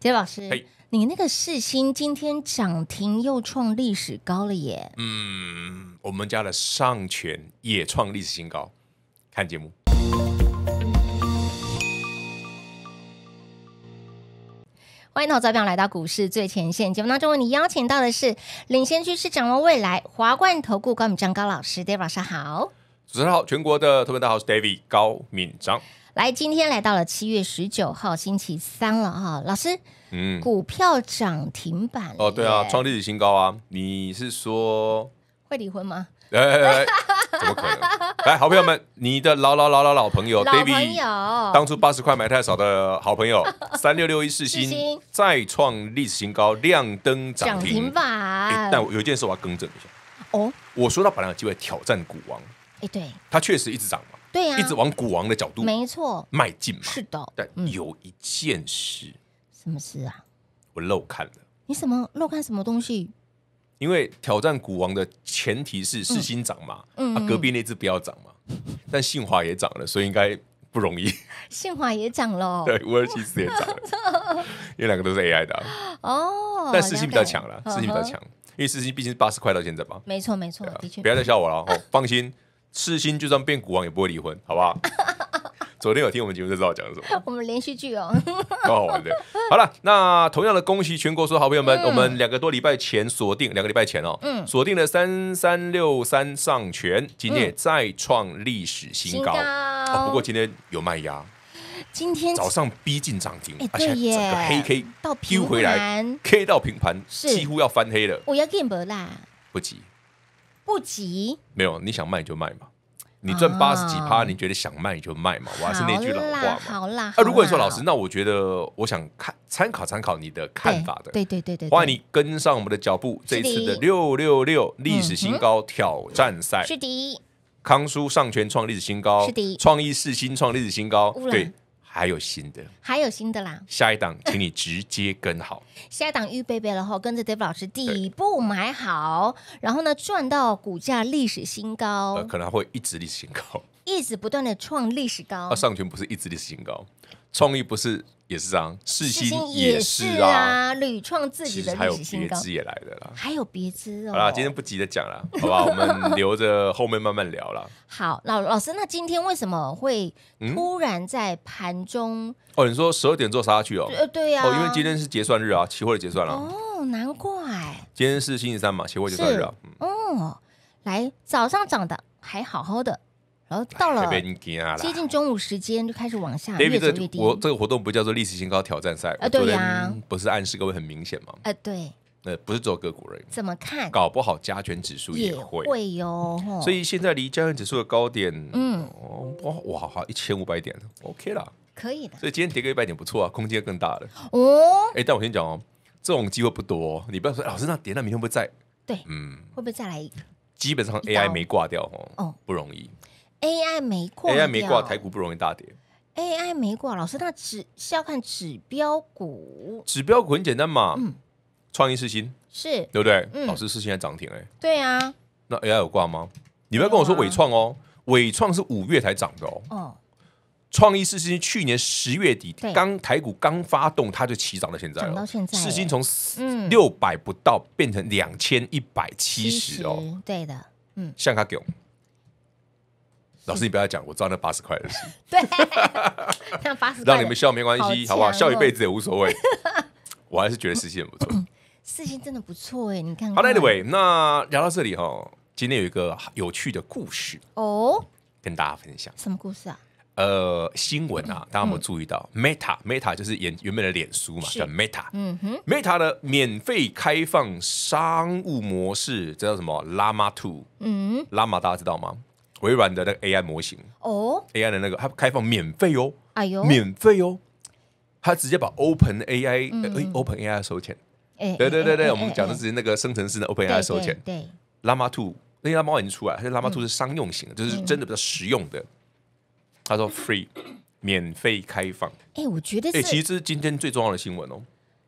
杰老师，你那个世星今天涨停又创历史高了耶！嗯，我们家的上权也创历史新高。看节目，欢迎投位观众来到股市最前线节目当中，为你邀请到的是领先趋势掌握未来华冠投顾高敏章高老师 d a v 上老师好，主持人好，全国的投友大家好，我是 d a v i d 高敏章。来，今天来到了七月十九号星期三了哈，老师，嗯，股票涨停板哦，对啊，创历史新高啊！你是说会离婚吗？呃，怎么可能？来，好朋友们，你的老老老老老朋友，David，当初八十块买太少的好朋友，三六六一四新再创历史新高，亮灯涨停板。但有一件事我要更正一下哦，我说到本来有机会挑战股王，哎，对，他确实一直涨。对呀，一直往股王的角度，没错，迈进嘛，是的。但有一件事，什么事啊？我漏看了。你什么漏看什么东西？因为挑战股王的前提是四星涨嘛，啊，隔壁那只不要涨嘛。但信华也涨了，所以应该不容易。信华也涨了，对，五二七四也涨了，因为两个都是 AI 的。哦，但四星比较强了，四星比较强，因为四星毕竟是八十块到现在吧？没错，没错，的确。不要再笑我了，好，放心。赤心就算变股王也不会离婚，好不好？昨天有听我们节目就知道讲什么。我们连续剧哦，刚 好对。好了，那同样的恭喜全国所有好朋友们，我们两个多礼拜前锁定，两个礼拜前哦，嗯，锁定了三三六三上权，今天再创历史新高。不过今天有卖压，今天早上逼近涨停，哎，对耶，黑 K 到回来 k 到平盘几乎要翻黑了，我要见不啦，不急。不急，没有你想卖就卖嘛，你赚八十几趴，你觉得想卖就卖嘛，我还是那句老话嘛，好啦，啊，如果你说老师，那我觉得我想看参考参考你的看法的，对对对对，欢迎你跟上我们的脚步，这一次的六六六历史新高挑战赛是第一，康叔上全创历史新高是第一，创意四新创历史新高，对。还有新的，还有新的啦！下一档，请你直接跟好。下一档预备备了后，跟着 Dave 老师底部买好，然后呢，赚到股价历史新高，可能会一直历史新高，一直不断的创历史高。上群不是一直历史新高，创意不是。也是样，世新也是啊，屡创自己的还有别枝也来的啦，还有别枝哦。好啦，今天不急着讲了，好吧，我们留着后面慢慢聊啦。好，老老师，那今天为什么会突然在盘中？哦，你说十二点做杀下去哦？呃，对呀。哦，因为今天是结算日啊，期货的结算了。哦，难怪。今天是星期三嘛，期货结算日啊。哦，来早上涨的还好好的。然后到了接近中午时间，就开始往下，特别低。我这个活动不叫做历史新高挑战赛啊？对呀，不是暗示各位很明显吗？呃，对，呃，不是做个股人，怎么看？搞不好加权指数也会哟。所以现在离加权指数的高点，嗯，哇哇，好，一千五百点，OK 了，可以的。所以今天跌个一百点不错啊，空间更大了。哦，哎，但我先讲哦，这种机会不多，你不要说老师那跌那明天不会再，对，嗯，会不会再来？基本上 AI 没挂掉哦，哦，不容易。AI 没挂，AI 没挂，台股不容易大跌。AI 没挂，老师那指是要看指标股，指标股很简单嘛，嗯，创意四新是对不对？嗯，老师四新在涨停哎，对啊，那 AI 有挂吗？你不要跟我说伟创哦，伟创是五月才涨的哦。哦，创意四新去年十月底刚台股刚发动，它就起涨到现在了，到现在四新从六百不到变成两千一百七十哦，对的，嗯，像他给。老师，你不要讲，我知道那八十块的事。对，让 八十让你们笑没关系，好不好？笑一辈子也无所谓。我还是觉得私信很不错。私信真的不错哎，你看。好，那 y 那聊到这里哈，今天有一个有趣的故事哦，跟大家分享。什么故事啊？呃，新闻啊，大家有没注意到？Meta，Meta 就是原原本的脸书嘛，叫 Meta。嗯哼。Meta 的免费开放商务模式，这叫什么？Llama Two。嗯。Llama 大家知道吗？微软的那个 AI 模型哦，AI 的那个它开放免费哦，哎呦，免费哦，他直接把 Open AI 哎，Open AI 收钱，哎，对对对对，我们讲的是那个生成式的 Open AI 收钱，对，Llama Two，那为 Llama 已经出来，而且 Llama Two 是商用型的，就是真的比较实用的。他说 free，免费开放，哎，我觉得，哎，其实是今天最重要的新闻哦。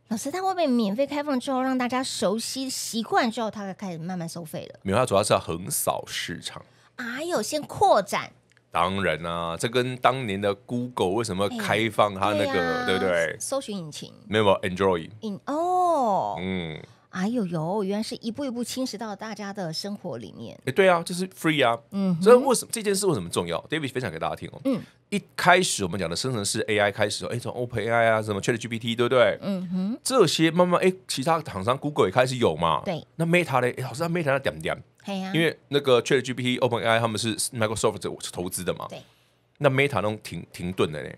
老师，它会被免费开放之后，让大家熟悉习惯之后，它开始慢慢收费了。没有，它主要是要横扫市场。还有先扩展，当然啊，这跟当年的 Google 为什么开放它那个，对不对？搜寻引擎，没有 Android，哦，嗯，哎呦呦，原来是一步一步侵蚀到大家的生活里面。哎，对啊，就是 free 啊，嗯，所以为什么这件事为什么重要？David 分享给大家听哦，嗯，一开始我们讲的生成式 AI 开始，哎，从 OpenAI 啊，什么 ChatGPT，对不对？嗯哼，这些慢慢哎，其他厂商 Google 也开始有嘛，对，那 Meta 呢？哎，好像 Meta 点点。因为那个 Chat GPT、Open AI 他们是 Microsoft 投资的嘛，那 Meta 那停停顿了呢，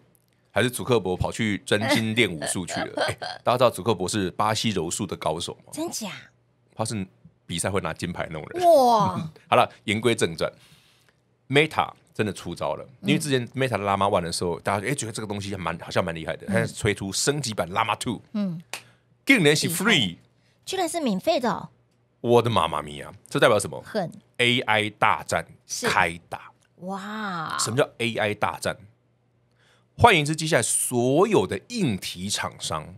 还是祖克伯跑去真心练武术去了？大家知道祖克伯是巴西柔术的高手吗？真假？他是比赛会拿金牌那种人。哇！好了，言归正传，Meta 真的出招了，因为之前 Meta 的拉 l 玩 One 的时候，大家哎觉得这个东西蛮好像蛮厉害的，但是推出升级版拉 l Two，嗯，更然是 free，居然是免费的。我的妈咪呀！这代表什么？AI 大战开打哇！什么叫 AI 大战？换言之接下来所有的硬体厂商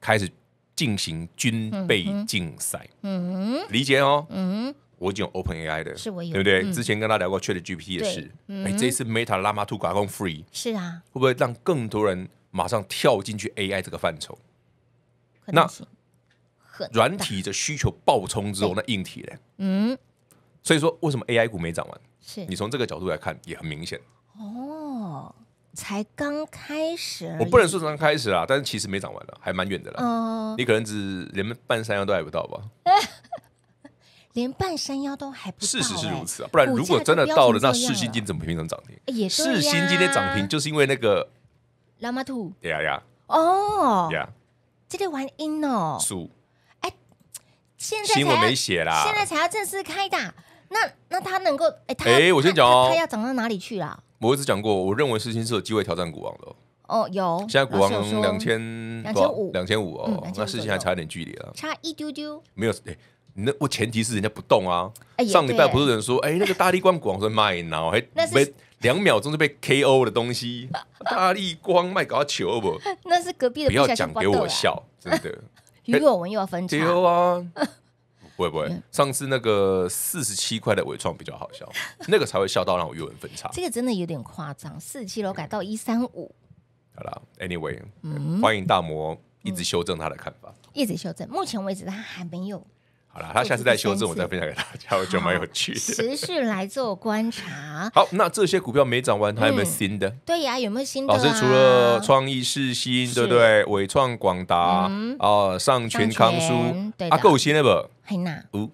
开始进行军备竞赛。嗯哼，理解哦。嗯哼，我已经有 OpenAI 的，是我有，对不对？之前跟他聊过 ChatGPT 的事。哎，这一次 Meta 拉马兔 o n Free，是啊，会不会让更多人马上跳进去 AI 这个范畴？那。软体的需求爆冲之后，那硬体嘞，嗯，所以说为什么 AI 股没涨完？是你从这个角度来看也很明显哦，才刚开始，我不能说刚开始啊，但是其实没涨完了，还蛮远的了。嗯，你可能只连半山腰都还不到吧，连半山腰都还不，事实是如此啊，不然如果真的到了，那市新金怎么平常涨停？也市新今天涨停就是因为那个拉马兔对呀呀，哦呀，这个玩阴哦，数现在闻没写啦！现在才要正式开打，那那他能够哎？哎，我先讲哦，他要涨到哪里去啦？我一直讲过，我认为世新有机会挑战股王的哦，有。现在股王两千两千五两千五哦，那世新还差一点距离了，差一丢丢。没有哎，那我前提是人家不动啊。上礼拜不是人说哎，那个大力光股王是卖脑，还没两秒钟就被 K O 的东西，大力光卖搞球不？那是隔壁的不要讲给我笑，真的。尾纹又要分叉？丢啊！会 不会上次那个四十七块的伪创比较好笑？那个才会笑到让我语文分叉。这个真的有点夸张，四七楼改到一三五。好了，Anyway，欢迎大魔一直修正他的看法，一直修正。目前为止他还没有。好了，他下次再修正，我再分享给大家，我觉得蛮有趣的。持续来做观察。好，那这些股票没涨完，还有没有新的？对呀，有没有新的？老师除了创意是新，对不对？伟创广达，哦，上全康书，啊，够新了不？还哪？哦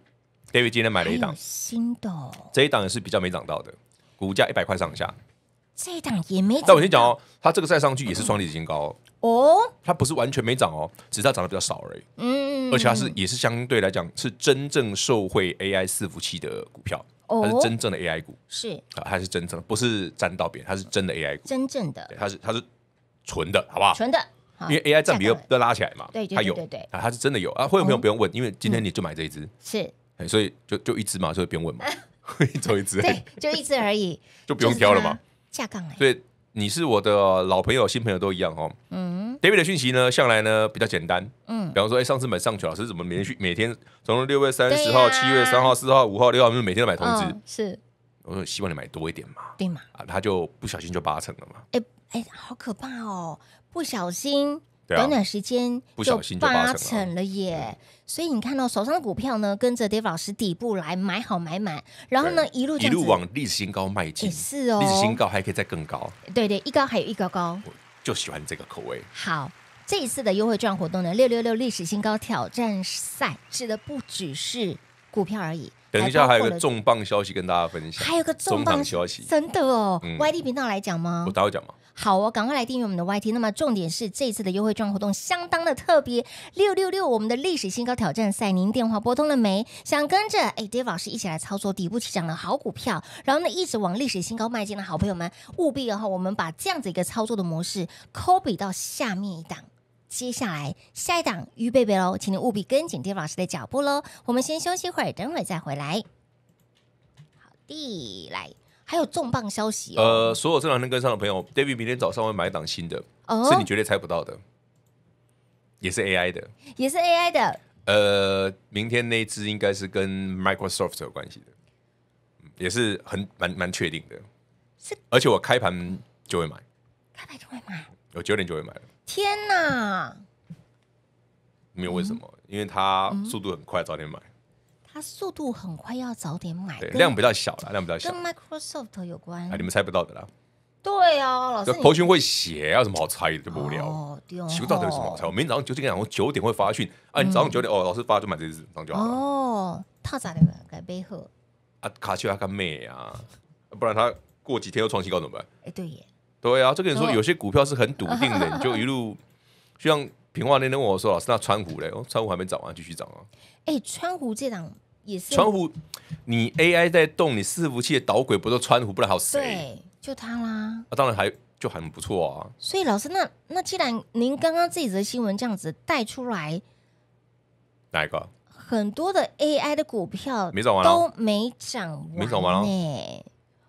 ，David 今天买了一档新的，这一档也是比较没涨到的，股价一百块上下。这一档也没。但我先讲哦，它这个再上去也是双底已高哦。它不是完全没涨哦，只是它涨的比较少而已。嗯。而且它是也是相对来讲是真正受惠 AI 伺服器的股票哦，它是真正的 AI 股是，它是真正不是沾到边，它是真的 AI 股，真正的它是它是纯的好不好？纯的，因为 AI 占比要拉起来嘛。对，它有对对啊，它是真的有啊。会有朋友不用问，因为今天你就买这一支是，所以就就一只嘛，就不用问嘛，走 一只对，就一只而已，就不用挑了嘛。下岗哎，所以你是我的老朋友、新朋友都一样哦。嗯，David 的讯息呢，向来呢比较简单。嗯，比方说，哎，上次买上去，老师怎么连续每天从六月三十号、七月三号、四号、五号、六号，我每天都买通知。是，我说希望你买多一点嘛。对嘛？啊，他就不小心就八成了嘛。哎哎，好可怕哦！不小心。短短时间就八成了耶，所以你看到手上的股票呢，跟着 d a v 老师底部来买，好买满，然后呢一路一路往历史新高迈进，是哦，历史新高还可以再更高，对对，一高还有一高高，就喜欢这个口味。好，这一次的优惠券活动呢，六六六历史新高挑战赛，指的不只是股票而已。等一下还有个重磅消息跟大家分享，还有个重磅消息，真的哦 y d 频道来讲吗？我待会讲吗？好哦，赶快来订阅我们的 YT。那么重点是这次的优惠券活动相当的特别，六六六，我们的历史新高挑战赛，您电话拨通了没？想跟着哎，Dave 老师一起来操作底部起涨的好股票，然后呢一直往历史新高迈进的好朋友们，务必然后我们把这样子一个操作的模式抠比到下面一档。接下来下一档预备备喽，请你务必跟紧 Dave 老师的脚步喽。我们先休息会儿，等会儿再回来。好的，来。还有重磅消息！呃，所有这两天跟上的朋友，David 明天早上会买一档新的，哦，是你绝对猜不到的，也是 AI 的，也是 AI 的。呃，明天那一只应该是跟 Microsoft 有关系的，也是很蛮蛮确定的。是，而且我开盘就会买，开盘就会买，我九点就会买了。天哪！没有为什么，因为它速度很快，早点买。它速度很快，要早点买。对，量比较小了，量比较小。跟 Microsoft 有关啊？你们猜不到的啦。对啊，老师头询会写，要什么好猜的就不无聊哦。谁知到底有什么好猜？我明天早上九点，然后九点会发讯。啊，你早上九点哦，老师发就买这只庄家。哦，他咋的？改背后。啊，卡丘阿干妹啊，不然他过几天又创新高怎么办？哎，对耶。对啊，这个人说有些股票是很笃定的，你就一路 就像。平话那天问我说：“老师，那川股嘞？哦，川股还没涨完，继续涨啊！”哎，川湖这档也是川湖，你 AI 在动，你伺服器的导轨不都川湖，不太好？对，就它啦。那当然还就很不错啊。所以老师，那那既然您刚刚这己则新闻这样子带出来，哪一个很多的 AI 的股票没涨完都没涨，没涨完了。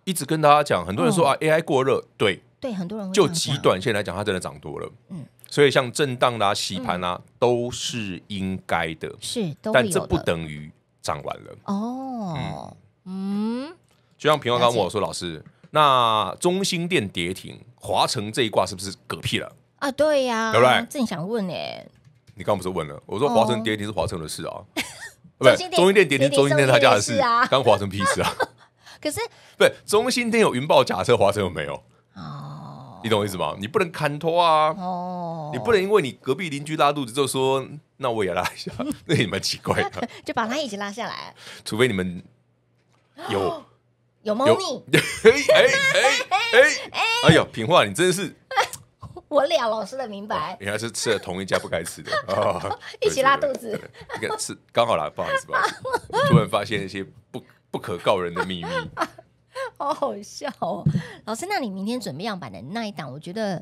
一直跟大家讲，很多人说啊，AI 过热，对对，很多人就极短线来讲，它真的涨多了，嗯。所以像震荡啦、洗盘啦，都是应该的，是，但这不等于涨完了。哦，嗯，就像平华刚问我说：“老师，那中心店跌停，华晨这一卦是不是嗝屁了？”啊，对呀，对不对？正想问哎，你刚不是问了？我说华晨跌停是华晨的事啊，对，中心店跌停，中心店他家的事啊，跟华晨屁事啊。可是，不，中心店有云豹假车，华晨有没有？你懂我意思吗？你不能砍拖啊！哦，你不能因为你隔壁邻居拉肚子就说那我也拉一下，那也蛮奇怪的。就把他一起拉下来，除非你们有 有猫腻。哎哎哎哎哎！哎呦，平话你真的是，我俩老师的明白。原来是吃了同一家不该吃的，一起拉肚子。吃刚好拉意思吧？突然发现一些不不可告人的秘密。好好笑哦，老师，那你明天准备样板的那一档，我觉得，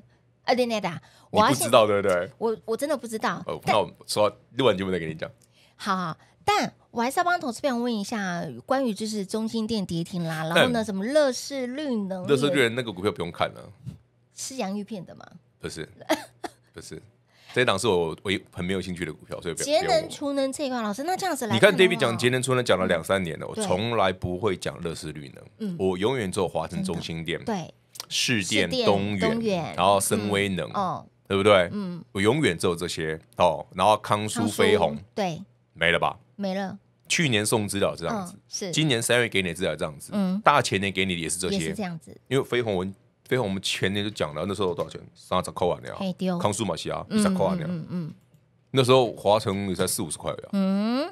啊对 i n 我不知道，对不对？我我真的不知道。哦，那说录完节目再跟你讲。好好，但我还是要帮投事朋友问一下，关于就是中心店跌停啦，然后呢，什么乐视绿呢？乐视绿那个股票不用看了，是洋芋片的吗？不是，不是。这一档是我我很没有兴趣的股票，所以不讲。节能储能这一块，老师，那这样子来，你看 David 讲节能储能讲了两三年了，我从来不会讲乐视绿能，嗯，我永远做华晨中心店，对，世电东远，然后深威能，哦，对不对？嗯，我永远做这些，哦，然后康舒飞鸿，对，没了吧？没了。去年送资料这样子，是，今年三月给你资料这样子，嗯，大前年给你的也是这些，这样子，因为飞鸿我。就像我们前年就讲了，那时候多少钱？三十扣完的呀。康苏马西亚，三十扣完的呀。嗯嗯。那时候华城也才四五十块呀。嗯。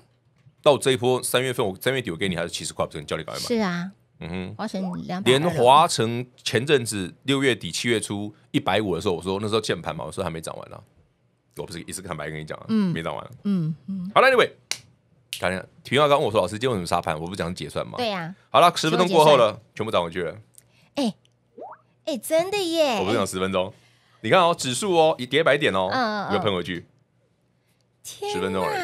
到这一波三月份，我三月底我给你还是七十块不是你叫你赶快买。是啊。嗯哼。华晨两连华晨前阵子六月底七月初一百五的时候，我说那时候键盘嘛，我说还没涨完呢。我不是一直坦白跟你讲，嗯，没涨完。嗯嗯。好了，a n y 那位，刚下，体育刚跟我说，老师今天为什么沙盘？我不讲结算吗？对呀。好了，十分钟过后了，全部涨回去了。哎。哎，真的耶！我不是讲十分钟，你看哦，指数哦，一跌一百点哦，又喷回去。天，十分钟而已。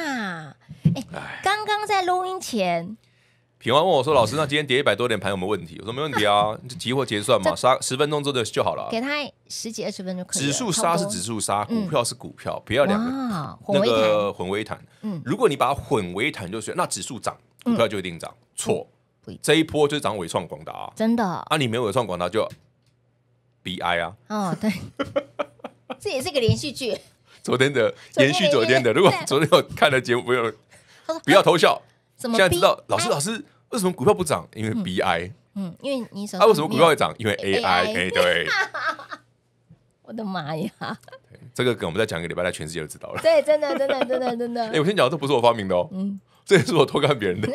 哎，刚刚在录音前，平安问我说：“老师，那今天跌一百多点，盘有没有问题？”我说：“没问题啊，就激活结算嘛，杀十分钟之后就好了。”给他十几二十分钟可以指数杀是指数杀，股票是股票，不要两个那个混为一谈。嗯，如果你把它混为一谈，就是那指数涨，股票就一定涨，错。这一波就是涨伟创广达真的。啊，你没有伟创广达就。B I 啊，哦对，这也是个连续剧。昨天的延续，昨天的，如果昨天有看的节目，不用不要偷笑。现在知道，老师老师，为什么股票不涨？因为 B I。嗯，因为你什？他为什么股票会涨？因为 A I。哎，对。我的妈呀！这个梗我们再讲一个礼拜，那全世界就知道了。对，真的，真的，真的，真的。哎，我先讲，这不是我发明的哦。嗯，这也是我偷看别人的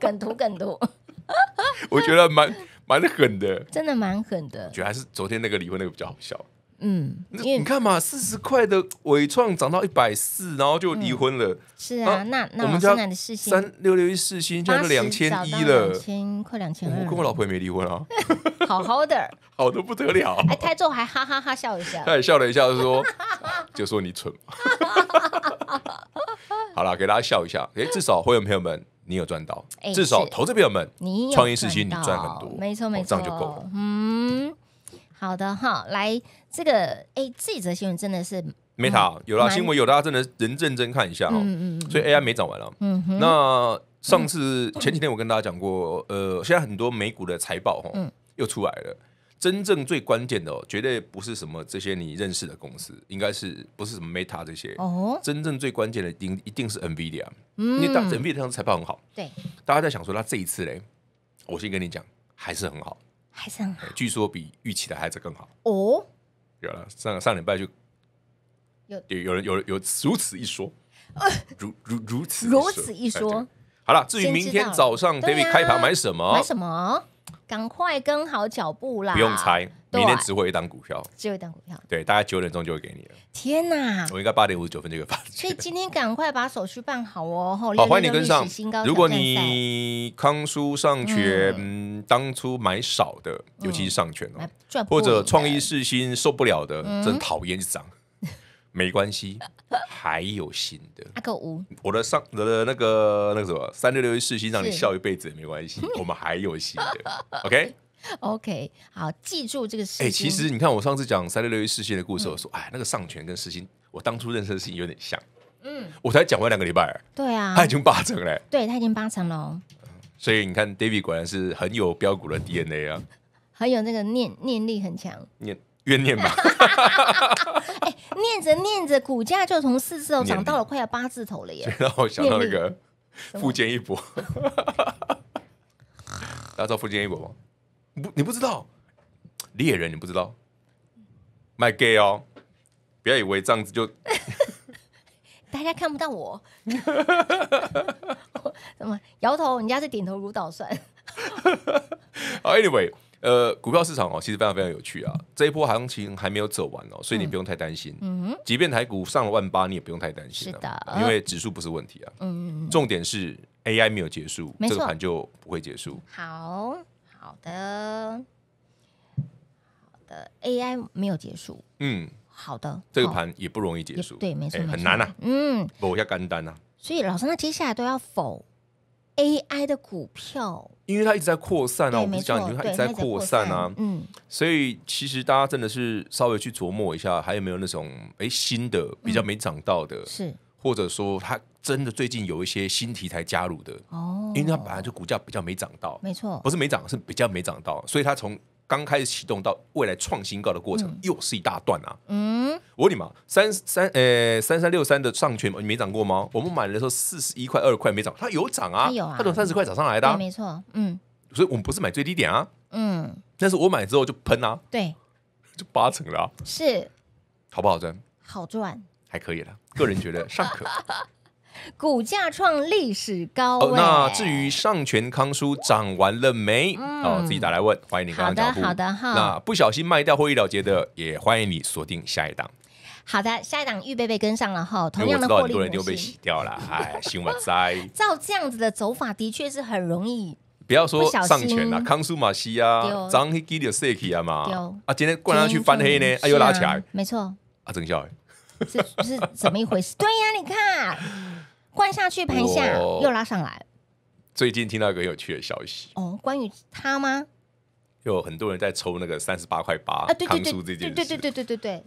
梗图，梗图。我觉得蛮。蛮狠的，真的蛮狠的。觉得还是昨天那个离婚那个比较好笑。嗯，你看嘛，四十块的伟创涨到一百四，然后就离婚了。是啊，那那我们家三六六一四星都两千一了，千快两千二。我跟我老婆也没离婚啊，好好的，好的不得了。哎，开著还哈哈哈笑一下，他 也笑了一下，就说就说你蠢。好了，给大家笑一下。哎，至少会员朋友们。你有赚到，至少投资朋友们，你创业时期你赚很多，没错没错，这样就够了。嗯，好的哈，来这个，哎，这则新闻真的是没 e 有啦，新闻，有大家真的人认真看一下哦，嗯嗯。所以 AI 没涨完了，嗯哼。那上次前几天我跟大家讲过，呃，现在很多美股的财报哈，嗯，又出来了。真正最关键的哦，绝对不是什么这些你认识的公司，应该是不是什么 Meta 这些？哦。真正最关键的定一定是 Nvidia，因为当 Nvidia 财报很好。对。大家在想说，那这一次嘞，我先跟你讲，还是很好，还是很好，据说比预期的还更好。哦。有了上上礼拜就有有人有有如此一说，如如如此如此一说。好了，至于明天早上 David 开盘买什么？买什么？赶快跟好脚步啦！不用猜，明天只会一档股票，只一档股票。对，大概九点钟就会给你了。天哪！我应该八点五十九分就会发。所以今天赶快把手续办好哦。好，欢迎你跟上。如果你康舒上权当初买少的，尤其是上权哦，或者创意世新受不了的，真讨厌涨。没关系，还有新的阿狗屋，我的上我的那个那个什么三六六一四星，让你笑一辈子也没关系，我们还有新的，OK OK，好，记住这个事哎，其实你看我上次讲三六六一四星的故事，我说哎，那个上权跟四星，我当初认识情有点像，嗯，我才讲完两个礼拜，对啊，他已经八成嘞，对他已经八成喽，所以你看 David 果然是很有标股的 DNA 啊，很有那个念念力很强念。怨念吧，哎，念着念着，股价就从四字头涨到了快要八字头了耶！让我想到一个 富坚一博，大家知道富坚一博吗？不，你不知道，猎人，你不知道，卖 gay 哦！不要以为这样子就大家看不到我，怎么摇头，人家是点头如捣蒜。好，Anyway。呃，股票市场哦，其实非常非常有趣啊。这一波行情还没有走完哦，所以你不用太担心。嗯哼，即便台股上了万八，你也不用太担心了，因为指数不是问题啊。嗯，重点是 AI 没有结束，这个盘就不会结束。好，好的，好的，AI 没有结束。嗯，好的，这个盘也不容易结束，对，没错，很难啊。嗯，一要干单啊。所以，老师，那接下来都要否？A I 的股票，因为它一直在扩散啊，我不是讲，因为它在扩散啊，嗯，所以其实大家真的是稍微去琢磨一下，还有没有那种哎新的比较没涨到的，是，或者说它真的最近有一些新题材加入的哦，因为它本来就股价比较没涨到，没错，不是没涨，是比较没涨到，所以它从。刚开始启动到未来创新高的过程，又是一大段啊！嗯，我问你嘛，三三呃三三六三的上权，你没涨过吗？我们买的时候四十一块二块没涨，它有涨啊，有啊，它从三十块涨上来的，没错，嗯，所以我们不是买最低点啊，嗯，但是我买之后就喷啊，对，就八成了，是好不好赚？好赚，还可以了，个人觉得尚可。股价创历史高那至于上全康叔涨完了没？哦，自己打来问，欢迎你刚刚好的，好的那不小心卖掉或一了结的，也欢迎你锁定下一档。好的，下一档预备被跟上了哈。同样的，很多人又被洗掉了，哎，新闻灾。照这样子的走法，的确是很容易。不要说上全了，康叔马西啊，张黑给丢塞 k 啊嘛，啊！今天灌上去翻黑呢，哎呦拉起来，没错。啊，真相，这是怎么一回事？对呀，你看。灌下去，盘下又拉上来。最近听到一个很有趣的消息哦，关于他吗？有很多人在抽那个三十八块八啊，对对对，这件事，对对对对对对对，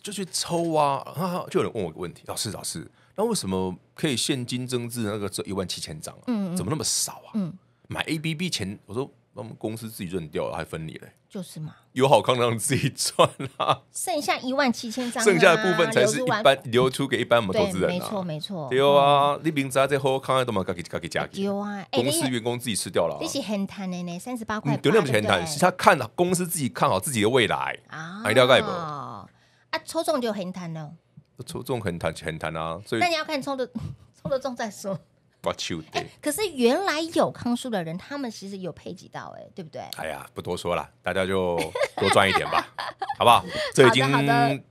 就去抽啊！然就有人问我个问题，老师老师，那为什么可以现金增资那个一万七千张啊？嗯怎么那么少啊？嗯，买 ABB 钱，我说我们公司自己认掉了，还分你嘞。就是嘛，有好康让自己赚啦。剩下一万七千张，剩下的部分才是一般流出给一般我们投资人啊。没错，没错。对啊，明知扎这好看的东西，给给给加给。有啊，哎，你是很贪的呢，三十八块。嗯，那么是谈，是他看了公司自己看好自己的未来啊，买掉盖不？啊，抽中就很谈了。抽中很谈很谈啊。所以那你要看抽的，抽的中再说。可是原来有康叔的人，他们其实有配几道哎，对不对？哎呀，不多说了，大家就多赚一点吧，好不好？这已经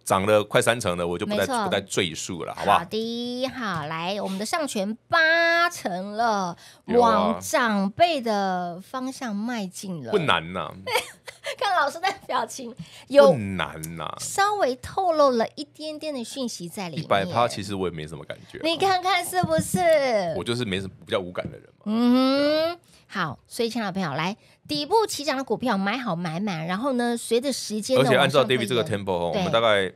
涨了快三成了，我就不再不再赘述了，好不好？好的，好，来，我们的上权八成了，往长辈的方向迈进了，不难呐。看老师那表情，有难呐，稍微透露了一点点的讯息在里面。一百趴，其实我也没什么感觉，你看看是不是？我就是。是没什么比较无感的人嘛？嗯，好，所以，亲爱的朋友，来底部起涨的股票买好买满，然后呢，随着时间，而且按照 David 这个 Temple，我们大概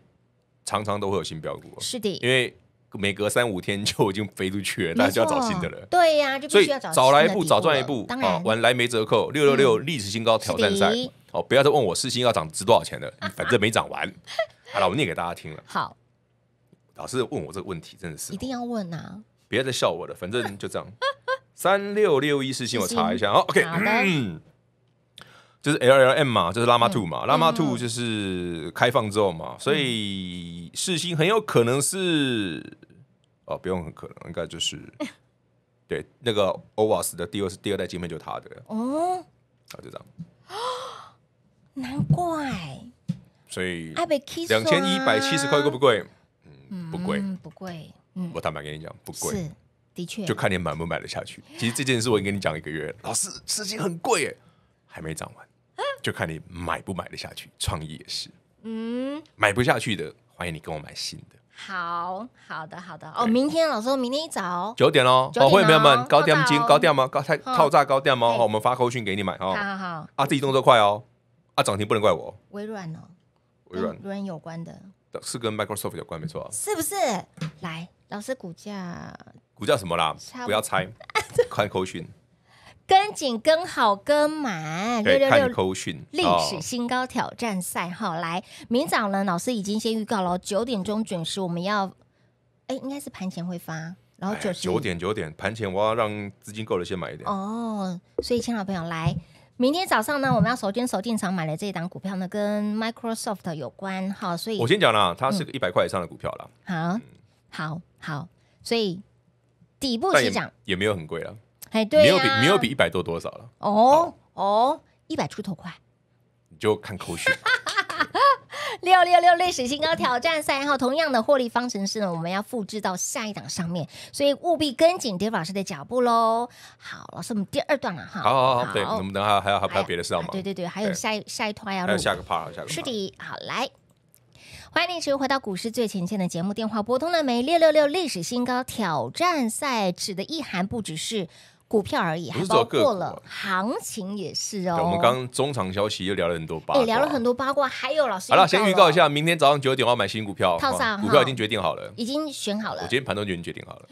常常都会有新标股，是的，因为每隔三五天就已经飞出去了，大家就要找新的了。对呀，就必要找早来一步早赚一步，当然晚来没折扣。六六六历史新高挑战赛，哦，不要再问我四星要涨值多少钱了，反正没涨完。好了，我念给大家听了。好，老师问我这个问题，真的是一定要问啊。别再笑我了，反正就这样。三六六一四星，我查一下。OK，就是 LLM 嘛，就是拉玛兔 Two 嘛拉玛兔 Two 就是开放之后嘛，所以世星很有可能是……哦，不用很可能，应该就是 对那个 Overs 的第二第二代界面就是他的。哦，好就这样 难怪。所以两千一百七十块贵不贵？嗯，不贵，不贵。我坦白跟你讲，不贵，的确，就看你买不买得下去。其实这件事我已经跟你讲一个月，老师，资金很贵耶，还没涨完，就看你买不买得下去。创意也是，嗯，买不下去的，欢迎你跟我买新的。好，好的，好的。哦，明天老师，明天一早九点哦。好，会员朋友们，高调金高调吗？高太套炸高调吗？好，我们发扣讯给你买啊。好好好。啊，自己动作快哦。啊，涨停不能怪我。微软哦，微软微软有关的，是跟 Microsoft 有关，没错啊。是不是？来。老师，股价，股价什么啦？不要猜，看口讯，跟紧，跟好，跟满，六六六，看口讯，历史新高挑战赛，好来，明早呢，老师已经先预告了，九点钟准时，我们要，哎，应该是盘前会发，然后九九点九点盘前，我要让资金够了先买一点，哦，所以，亲爱的朋友，来，明天早上呢，我们要手先手进场买了这一档股票呢，跟 Microsoft 有关，哈，所以，我先讲了，它是个一百块以上的股票了，好好。好，所以底部是涨，也没有很贵了，哎，对，没有比没有比一百多多少了，哦哦，一百出头块，你就看口水，六六六历史新高挑战赛，然后同样的获利方程式呢，我们要复制到下一档上面，所以务必跟紧丁老师的脚步喽。好，老师，我们第二段了哈，好，好，好，好，我们等下还要还要别的事要吗？对对对，还有下一、下一团还要，还有下个 part，下个 part。是的，好来。欢迎您使用回到股市最前线的节目。电话拨通了没？六六六历史新高挑战赛指的意涵不只是股票而已，还包括了行情也是哦。我们刚中场消息又聊了很多八卦，也聊了很多八卦。还有老师，好了，先预告一下，明天早上九点我要买新股票，股票已经决定好了，已经选好了。我今天盘中就决定好了，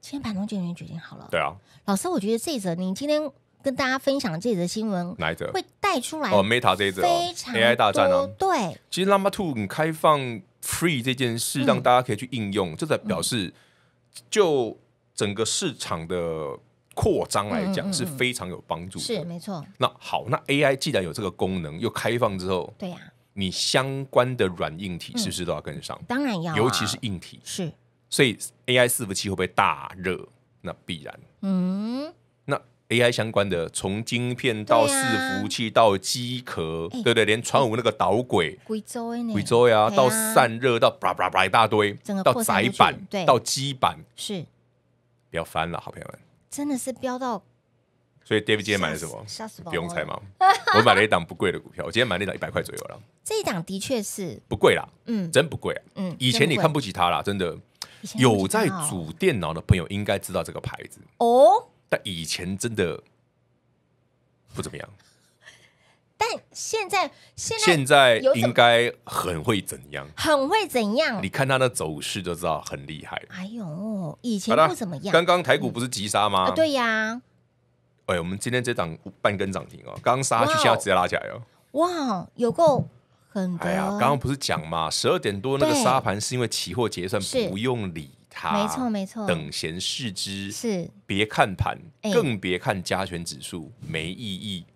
今天盘中就决定好了。对啊，老师，我觉得这则你今天。跟大家分享这则新闻，哪一则？会带出来哦，Meta 这则，非常 AI 大战啊！对，其实 l a m a Two 开放 Free 这件事，让大家可以去应用，就在表示，就整个市场的扩张来讲是非常有帮助。是没错。那好，那 AI 既然有这个功能又开放之后，对呀，你相关的软硬体是不是都要跟上？当然要，尤其是硬体是。所以 AI 伺服器会不会大热？那必然。嗯。AI 相关的，从晶片到伺服器，到机壳，对不对？连传武那个导轨，贵州呀，贵州呀，到散热，到叭叭叭一大堆，到载板，对，到基板，是，不要翻了，好朋友们，真的是飙到，所以 David 今天买了什么？笑死我，不用猜吗？我买了一档不贵的股票，我今天买那档一百块左右了，这一档的确是不贵啦，嗯，真不贵，嗯，以前你看不起它啦，真的，有在主电脑的朋友应该知道这个牌子哦。以前真的不怎么样，但现在现现在应该很会怎样，很会怎样？你看他的走势就知道很厉害。哎呦，以前不怎么样。刚刚台股不是急杀吗？对呀。哎，我们今天这档半根涨停哦，刚杀去，现在直接拉起来哟。哇，有够很哎呀！刚刚不是讲吗？十二点多那个沙盘是因为期货结算不用理。没错没错，等闲视之是，别看盘，更别看加权指数，没意义。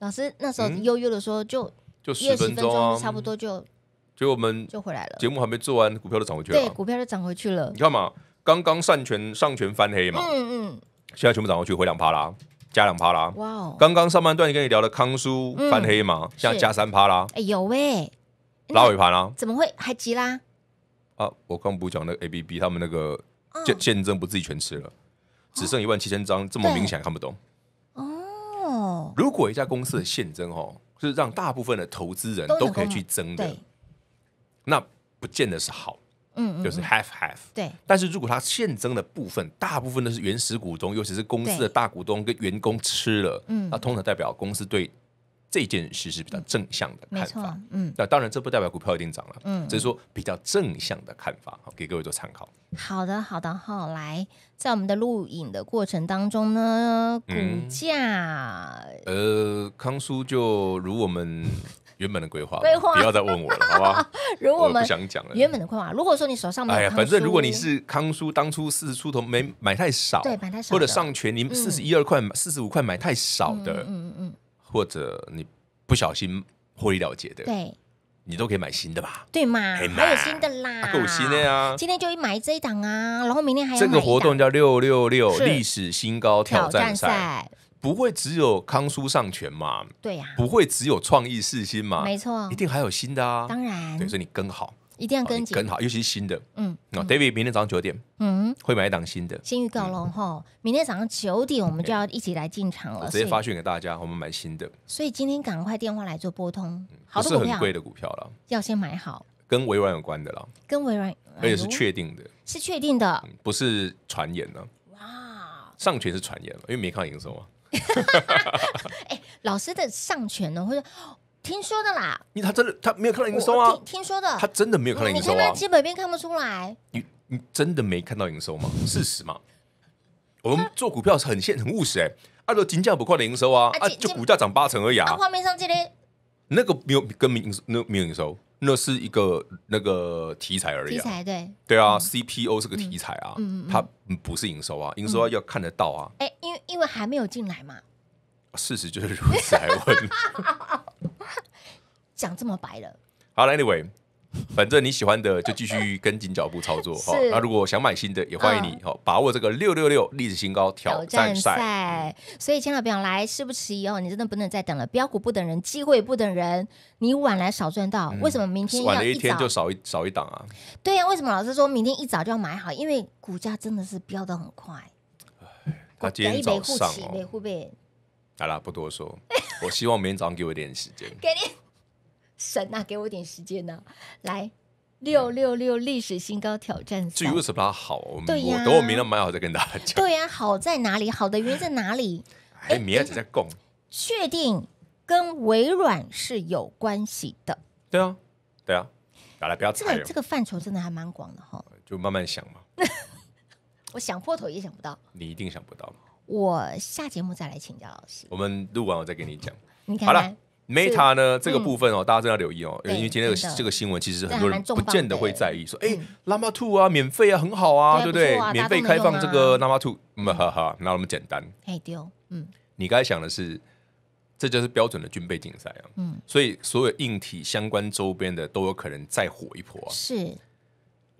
老师那时候悠悠的说，就就十分钟，差不多就就我们就回来了。节目还没做完，股票都涨回去了，对，股票都涨回去了。你看嘛，刚刚上权上权翻黑嘛，嗯嗯，现在全部涨回去，回两趴啦，加两趴啦，哇哦，刚刚上半段跟你聊的康叔翻黑嘛，现在加三趴啦，哎呦喂，拉尾盘啦，怎么会还急啦？啊，我刚不讲那个 A B B 他们那个现现证不自己全吃了，只剩一万七千张，这么明显看不懂。哦，如果一家公司的现增哦是让大部分的投资人都可以去增的，那不见得是好。嗯就是 half half。对。但是如果它现增的部分大部分都是原始股东，尤其是公司的大股东跟员工吃了，嗯，那通常代表公司对。这件事是比较正向的看法，嗯，那当然这不代表股票一定涨了，嗯，只是说比较正向的看法，好给各位做参考。好的，好的，好来，在我们的录影的过程当中呢，股价，呃，康叔就如我们原本的规划，规划不要再问我，了，好吧？如我们不想讲了，原本的规划。如果说你手上，哎呀，反正如果你是康叔，当初四十出头没买太少，对，买太少，或者上权，你四十一二块、四十五块买太少的，嗯嗯嗯。或者你不小心获利了结的，对，你都可以买新的吧？对嘛？还有新的啦，够新的啊！今天就买这一档啊，然后明天还有。这个活动叫“六六六历史新高挑战赛”，不会只有康叔上全嘛？对呀，不会只有创意四新嘛？没错，一定还有新的啊！当然，所以你跟好。一定要跟紧，跟好，尤其是新的。嗯，那 David 明天早上九点，嗯，会买一档新的。先预告了哈，明天早上九点我们就要一起来进场了。直接发讯给大家，我们买新的。所以今天赶快电话来做拨通，不是很贵的股票了，要先买好。跟微软有关的啦，跟微软，而且是确定的，是确定的，不是传言呢。哇，上全是传言了，因为没看营收啊。哎，老师的上全呢，或者说。听说的啦，因为他真的他没有看到营收啊。听说的，他真的没有看到营收啊。基本面看不出来。你你真的没看到营收吗？事实嘛，我们做股票是很现很务实哎，按照金价不快的营收啊，啊就股价涨八成而已。啊。画面上这里那个没有跟营那没有营收，那是一个那个题材而已。题材对对啊，CPO 是个题材啊，嗯嗯，它不是营收啊，营收要看得到啊。哎，因为因为还没有进来嘛。事实就是如此，还问。讲这么白了，好了，anyway，反正你喜欢的就继续跟紧脚步操作 哈。那如果想买新的，也欢迎你哈，把握这个六六六历史新高挑战赛，所以千万不要来迟不以后你真的不能再等了，标股不等人，机会不等人，你晚来少赚到。为什么明天晚了一天就少一少一档啊？对呀，为什么老师说明天一早就要买好？因为股价真的是飙得很快，今天早上哦。好了，不多说，我希望明天早上给我一点时间。给你。神啊，给我点时间呢，来六六六历史新高挑战，于为什么好？我呀，等我明天买好再跟大家讲。对啊，好在哪里？好的原因在哪里？哎，明天在讲。确定跟微软是有关系的？对啊，对啊，了，不要这个这个范畴真的还蛮广的哈。就慢慢想嘛，我想破头也想不到。你一定想不到我下节目再来请教老师。我们录完我再跟你讲。你好了。Meta 呢这个部分哦，大家真要留意哦，因为今天这个新闻其实很多人不见得会在意，说哎，Llama Two 啊，免费啊，很好啊，对不对？免费开放这个 Llama Two，哈哈，有，那么简单。可以丢，嗯。你该想的是，这就是标准的军备竞赛啊。嗯。所以所有硬体相关周边的都有可能再火一波啊。是。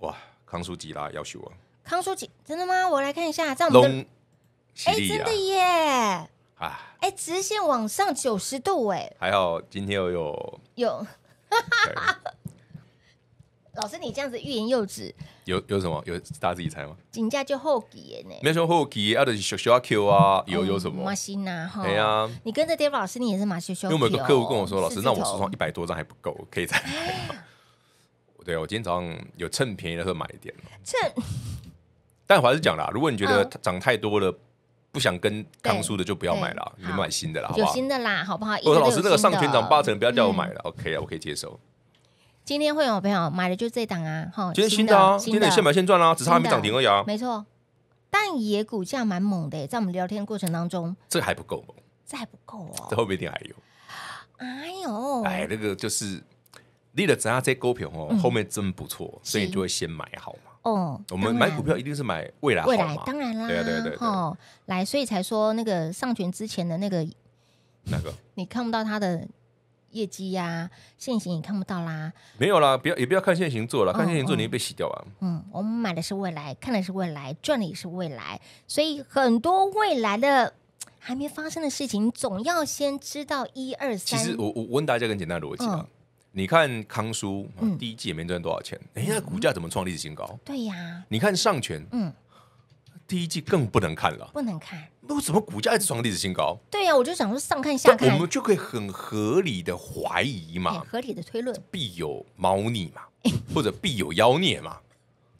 哇，康书吉拉要修啊！康书吉，真的吗？我来看一下，在我们哎，真的耶。啊！哎，直线往上九十度哎！还好今天又有有。老师，你这样子欲言又止，有有什么？有大家自己猜吗？金价就后期耶呢？没什么后期，啊，就是小 Q 啊？有有什么？马新啊？对啊，你跟着 David 老师，你也是马修修 Q。因为有个客户跟我说，老师，我手上一百多张还不够，可以再买。对啊，我今天早上有趁便宜的时候买一点。趁，但还是讲啦，如果你觉得涨太多了。不想跟康叔的就不要买了，你买新的啦，好不好？有新的啦，好不好？我说老师，那个上全场八成，不要叫我买了，OK 啊，我可以接受。今天会有朋友买的就这档啊，哈，今天新的啊，今天先买先赚啦，只差没涨停而已啊。没错，但野股价蛮猛的，在我们聊天过程当中，这还不够吗？这还不够哦，这后面一定还有，哎呦，哎，那个就是立了咱家这股票哦，后面真不错，所以就会先买，好吗？哦，我们买股票一定是买未来，未来当然啦，对对对，哦，来，所以才说那个上权之前的那个，哪个你看不到它的业绩呀，现行也看不到啦，没有啦，不要也不要看现行做啦，看现行做你被洗掉啊，嗯，我们买的是未来，看的是未来，赚的也是未来，所以很多未来的还没发生的事情，总要先知道一二三。其实我我问大家很简单逻辑啊。你看康叔第一季也没赚多少钱，哎，那股价怎么创历史新高？对呀。你看上权，嗯，第一季更不能看了，不能看。那怎么股价一直创历史新高？对呀，我就想说上看下看，我们就可以很合理的怀疑嘛，合理的推论必有猫腻嘛，或者必有妖孽嘛，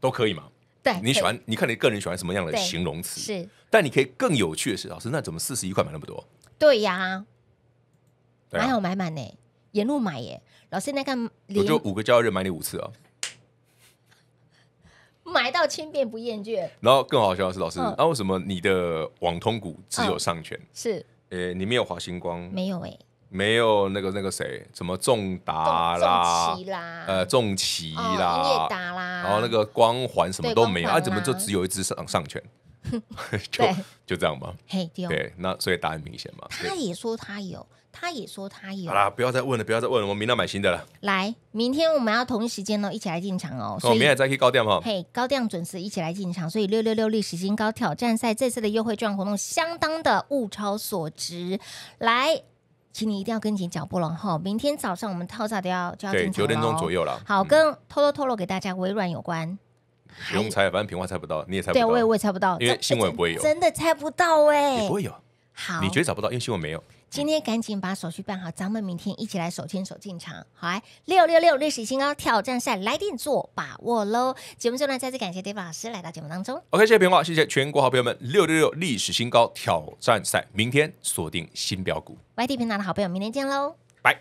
都可以嘛。对，你喜欢？你看你个人喜欢什么样的形容词？是，但你可以更有趣的是，老师，那怎么四十一块买那么多？对呀，买好买满呢。沿路买耶，老师，现在看，我就五个交易日买你五次啊，买到千遍不厌倦。然后更好笑的是，老师，那为什么你的网通股只有上权？是，呃，你没有华星光，没有哎，没有那个那个谁，什么重达啦，呃，重奇啦，重达啦，然后那个光环什么都没有，啊，怎么就只有一只上上权？就就这样吗？对，那所以答案明显嘛。他也说他有，他也说他有。好啦，不要再问了，不要再问了，我明早买新的了。来，明天我们要同一时间哦，一起来进场哦。所以明天再去高调哈。嘿，高调准时一起来进场，所以六六六历史新高挑战赛这次的优惠券活动相当的物超所值。来，请你一定要跟紧脚步了哈。明天早上我们套餐都要就要进场了，九点钟左右了。好，跟偷偷透露给大家，微软有关。不用猜，反正平华猜不到，你也猜不到。对，我也我也猜不到，因为新闻不会有，真的猜不到哎。也不会有，好，你觉得找不到，因为新闻没有。今天赶紧把手续办好，咱们明天一起来手牵手进场，好来！六六六历史新高挑战赛，来电做把握喽！节目最后呢，再次感谢 d v 宝老师来到节目当中。OK，谢谢平话，谢谢全国好朋友们，六六六历史新高挑战赛，明天锁定新标股。YT 平台的好朋友，明天见喽，拜。